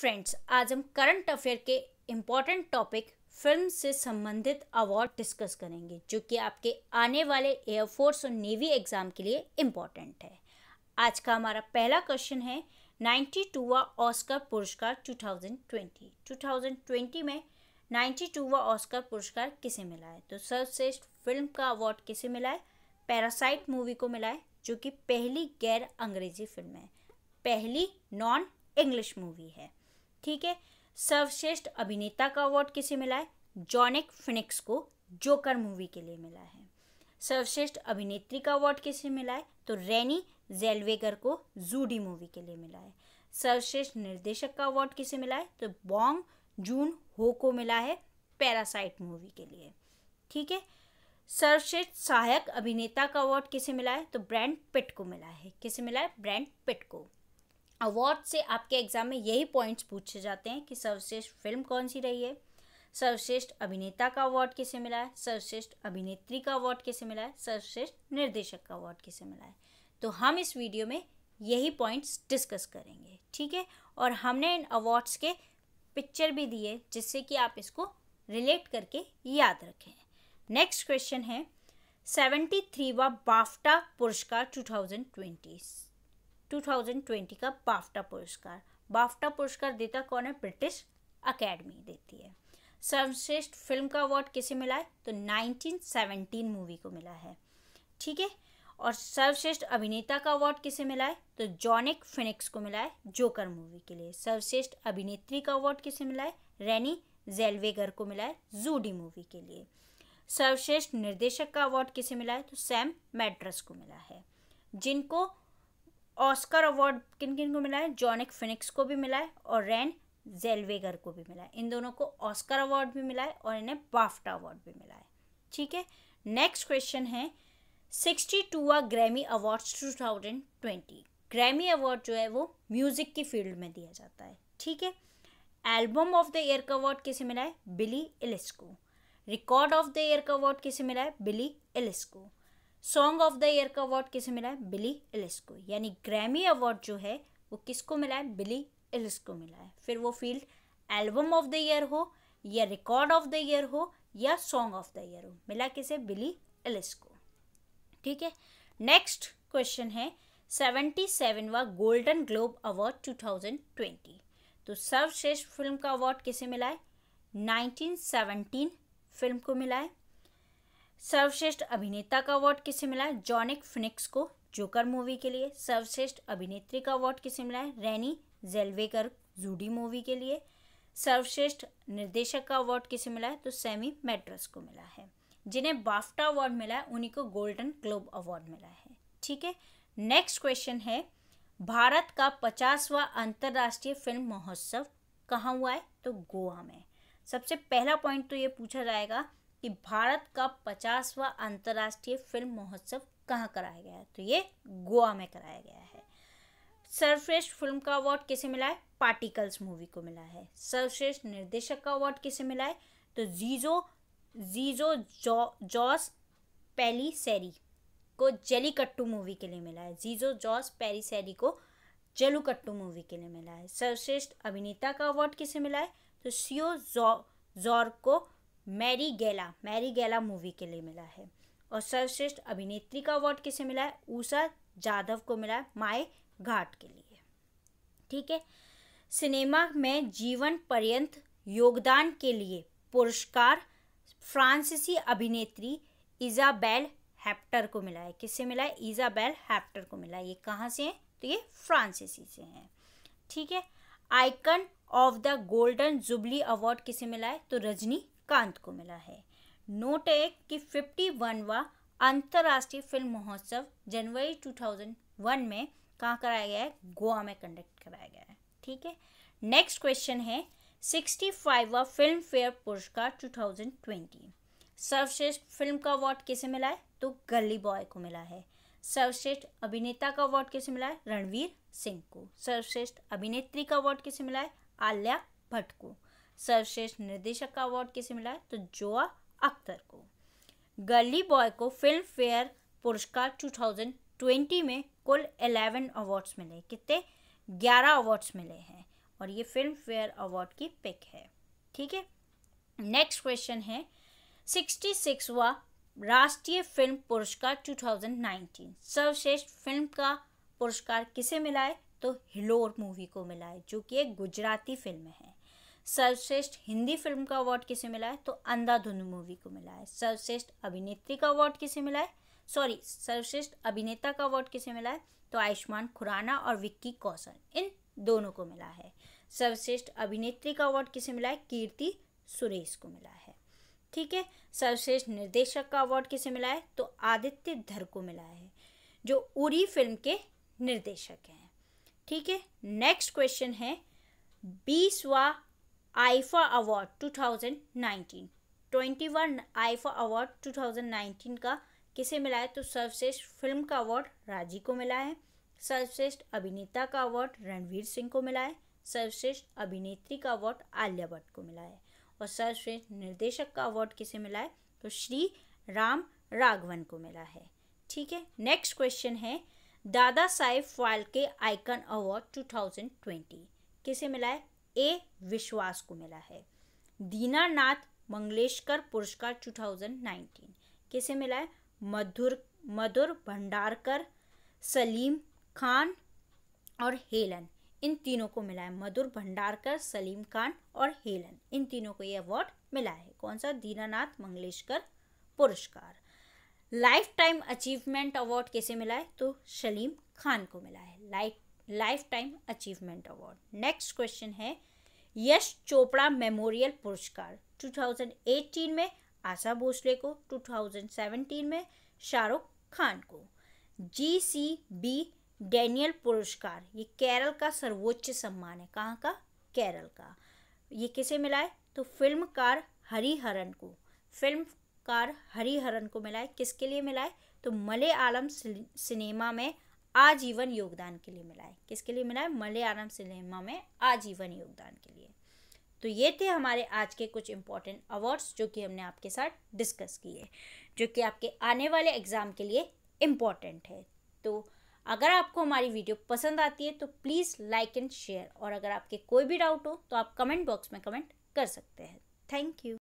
friends आज हम current affair के इम्पॉर्टेंट टॉपिक फिल्म से संबंधित अवार्ड डिस्कस करेंगे जो कि आपके आने वाले एयरफोर्स और नेवी एग्ज़ाम के लिए इम्पॉर्टेंट है आज का हमारा पहला क्वेश्चन है नाइन्टी टूवा ऑस्कर पुरस्कार 2020 2020 में नाइन्टी टूवा ऑस्कर पुरस्कार किसे मिला है तो सर्वश्रेष्ठ फिल्म का अवार्ड किसे मिला है पैरासाइट मूवी को मिला है जो कि पहली गैर अंग्रेजी फिल्म है पहली नॉन इंग्लिश मूवी है ठीक है सर्वश्रेष्ठ अभिनेता का अवार्ड किसे मिला है जॉनिक फिनिक्स को जोकर मूवी के लिए मिला है सर्वश्रेष्ठ अभिनेत्री का अवार्ड किसे मिला है तो रैनी जेलवेगर को जूडी मूवी के लिए मिला है सर्वश्रेष्ठ निर्देशक का अवार्ड किसे मिला है तो बॉन्ग जून हो को मिला है पैरासाइट मूवी के लिए ठीक है सर्वश्रेष्ठ सहायक अभिनेता का अवार्ड किसे मिला है तो ब्रैंड पिट को मिला है किसे मिला है ब्रैंड पिट को अवार्ड से आपके एग्ज़ाम में यही पॉइंट्स पूछे जाते हैं कि सर्वश्रेष्ठ फिल्म कौन सी रही है सर्वश्रेष्ठ अभिनेता का अवार्ड किसे मिला है सर्वश्रेष्ठ अभिनेत्री का अवार्ड किसे मिला है सर्वश्रेष्ठ निर्देशक का अवार्ड किसे मिला है तो हम इस वीडियो में यही पॉइंट्स डिस्कस करेंगे ठीक है और हमने इन अवार्ड्स के पिक्चर भी दिए जिससे कि आप इसको रिलेट करके याद रखें नेक्स्ट क्वेश्चन है सेवेंटी थ्रीवा बाफ्टा पुरस्कार टू थाउजेंड ट्वेंटी 2020 का बाफ्टा पुरस्कार बाफ्टा पुरस्कार देता कौन है ब्रिटिश अकेडमी देती है सर्वश्रेष्ठ फिल्म का अवार्ड किसे मिला है तो 1917 मूवी को मिला है ठीक है और सर्वश्रेष्ठ अभिनेता का अवार्ड किसे मिला है तो जॉनिक फिनिक्स को मिला है जोकर मूवी के लिए सर्वश्रेष्ठ अभिनेत्री का अवार्ड किसे मिला है रैनी जेलवेगर को मिला है जूडी मूवी के लिए सर्वश्रेष्ठ निर्देशक का अवार्ड किसे मिला है तो सैम मैड्रस को मिला है जिनको ऑस्कर अवार्ड किन किन को मिला है जॉनिक फिनिक्स को भी मिला है और रैन जेलवेगर को भी मिला है इन दोनों को ऑस्कर अवार्ड भी मिला है और इन्हें बाफ्टा अवार्ड भी मिला है ठीक है नेक्स्ट क्वेश्चन है सिक्सटी टूवा Grammy award two thousand twenty Grammy award जो है वो म्यूज़िक की फील्ड में दिया जाता है ठीक है एल्बम ऑफ द ईयर का अवार्ड किसे मिला है बिली एलिस को रिकॉर्ड ऑफ द ईयर का अवार्ड किसे मिला है बिली एलिस को सॉन्ग ऑफ द ईयर का अवार्ड किसे मिला है बिली एलिस को यानी ग्रैमी अवार्ड जो है वो किसको मिला है बिली एलिस को मिला है फिर वो field album of the year हो या रिकॉर्ड ऑफ द ईयर हो या सॉन्ग ऑफ द ईयर हो मिला किसे बिली एलिस को ठीक है नेक्स्ट क्वेश्चन है सेवेंटी सेवनवा golden globe award two thousand twenty तो सर्वश्रेष्ठ फिल्म का अवार्ड किसे मिला है नाइनटीन सेवनटीन फिल्म को मिला है सर्वश्रेष्ठ अभिनेता का अवार्ड किसे मिला जॉनिक फिनिक्स को जोकर मूवी के लिए सर्वश्रेष्ठ अभिनेत्री का अवार्ड किसे मिला है रैनी जेलवेकर जूडी मूवी के लिए सर्वश्रेष्ठ निर्देशक का अवार्ड किसे मिला है तो सेमी मेट्रस को मिला है जिन्हें बाफ्टा अवार्ड मिला है उन्हीं को गोल्डन ग्लोब अवार्ड मिला है ठीक है नेक्स्ट क्वेश्चन है भारत का पचासवा अंतर्राष्ट्रीय फिल्म महोत्सव कहाँ हुआ है तो गोवा में सबसे पहला पॉइंट तो ये पूछा जाएगा कि भारत का पचासवा अंतर्राष्ट्रीय फिल्म महोत्सव कहाँ कराया गया है तो ये गोवा में कराया गया है सर्वश्रेष्ठ फिल्म का अवार्ड किसे मिला है पार्टिकल्स मूवी को मिला है सर्वश्रेष्ठ निर्देशक का अवार्ड किसे मिला है तो जीजो जीजो जॉ जॉस पैली सैरी को कट्टू मूवी के लिए मिला है जीजो जॉस पैरी सैरी को कट्टू मूवी के लिए मिला है सर्वश्रेष्ठ अभिनेता का अवार्ड किसे मिला है तो सियो जॉ जॉर को मैरी गेला मैरी गेला मूवी के लिए मिला है और सर्वश्रेष्ठ अभिनेत्री का अवार्ड किसे मिला है ऊषा जाधव को मिला है माए घाट के लिए ठीक है सिनेमा में जीवन पर्यंत योगदान के लिए पुरस्कार फ्रांसीसी अभिनेत्री इजाबेल हैप्टर को मिला है किसे मिला है इजाबेल हैप्टर को मिला है ये कहाँ से हैं तो ये फ्रांसीसी से हैं ठीक है icon of the golden jubilee award किसे मिला है तो रजनी कांत को मिला है नोट है कि फिफ्टी वनवा अंतर्राष्ट्रीय फिल्म महोत्सव जनवरी 2001 में कहाँ कराया गया है गोवा में कंडक्ट कराया गया है ठीक है नेक्स्ट क्वेश्चन है सिक्सटी फाइववा फिल्म फेयर पुरस्कार 2020 सर्वश्रेष्ठ फिल्म का अवार्ड किसे मिला है तो गली बॉय को मिला है सर्वश्रेष्ठ अभिनेता का अवार्ड किसे मिला है रणवीर सिंह को सर्वश्रेष्ठ अभिनेत्री का अवार्ड किसे मिला है आलिया भट्ट को सर्वश्रेष्ठ निर्देशक का अवार्ड किसे मिला है तो जोआ अख्तर को गर्ली बॉय को फिल्म फेयर पुरस्कार 2020 में कुल 11 अवार्ड्स मिले कितने 11 अवार्ड्स मिले हैं और ये फिल्म फेयर अवार्ड की पिक है ठीक है नेक्स्ट क्वेश्चन है सिक्सटी सिक्सवा राष्ट्रीय फिल्म पुरस्कार 2019 सर्वश्रेष्ठ फिल्म का पुरस्कार किसे मिला है तो हिलोर मूवी को मिला है जो कि एक गुजराती फिल्म है सर्वश्रेष्ठ हिंदी फिल्म का अवार्ड किसे मिला है तो अंधाधुन मूवी को मिला है सर्वश्रेष्ठ अभिनेत्री का अवार्ड किसे मिला है सॉरी सर्वश्रेष्ठ अभिनेता का अवार्ड किसे मिला है तो आयुष्मान खुराना और विक्की कौशल इन दोनों को मिला है सर्वश्रेष्ठ अभिनेत्री का अवार्ड किसे मिला है कीर्ति सुरेश को मिला है ठीक है सर्वश्रेष्ठ निर्देशक का अवार्ड किसे मिला है तो आदित्य धर को मिला है जो उरी फिल्म के निर्देशक हैं ठीक है नेक्स्ट क्वेश्चन है बीसवा आईफा अवार्ड 2019 21 आईफा अवार्ड 2019 का किसे मिला है तो सर्वश्रेष्ठ फिल्म का अवार्ड राजी को मिला है सर्वश्रेष्ठ अभिनेता का अवार्ड रणवीर सिंह को मिला है सर्वश्रेष्ठ अभिनेत्री का अवार्ड आलिया भट्ट को मिला है और सर्वश्रेष्ठ निर्देशक का अवार्ड किसे मिला है तो श्री राम राघवन को मिला है ठीक है नेक्स्ट क्वेश्चन है दादा साहेब फाल्के आइकन अवार्ड 2020 किसे मिला है ए विश्वास को मिला है दीनानाथ मंगलेशकर पुरस्कार 2019 किसे मिला है मधुर मधुर भंडारकर सलीम खान और हेलन इन तीनों को मिला है मधुर भंडारकर सलीम खान और हेलन इन तीनों को ये अवार्ड मिला है कौन सा दीनानाथ मंगलेशकर पुरस्कार लाइफ टाइम अचीवमेंट अवार्ड कैसे मिला है तो सलीम खान को मिला है life lifetime achievement award next question है यश चोपड़ा मेमोरियल पुरस्कार 2018 में आशा भोसले को 2017 में शाहरुख खान को जी सी बी डेनियल पुरस्कार ये केरल का सर्वोच्च सम्मान है कहाँ का केरल का ये किसे मिला है तो फिल्मकार हरिहरन को फिल्मकार हरिहरन को मिला है किसके लिए मिला है तो मलयालम सिनेमा में आजीवन योगदान के लिए मिला है किसके लिए मिला है मलयालम सिनेमा में आजीवन योगदान के लिए तो ये थे हमारे आज के कुछ इम्पोर्टेंट अवार्ड्स जो कि हमने आपके साथ डिस्कस किए जो कि आपके आने वाले एग्ज़ाम के लिए इम्पॉर्टेंट है तो अगर आपको हमारी वीडियो पसंद आती है तो प्लीज़ लाइक एंड शेयर और अगर आपके कोई भी डाउट हो तो आप कमेंट बॉक्स में कमेंट कर सकते हैं थैंक यू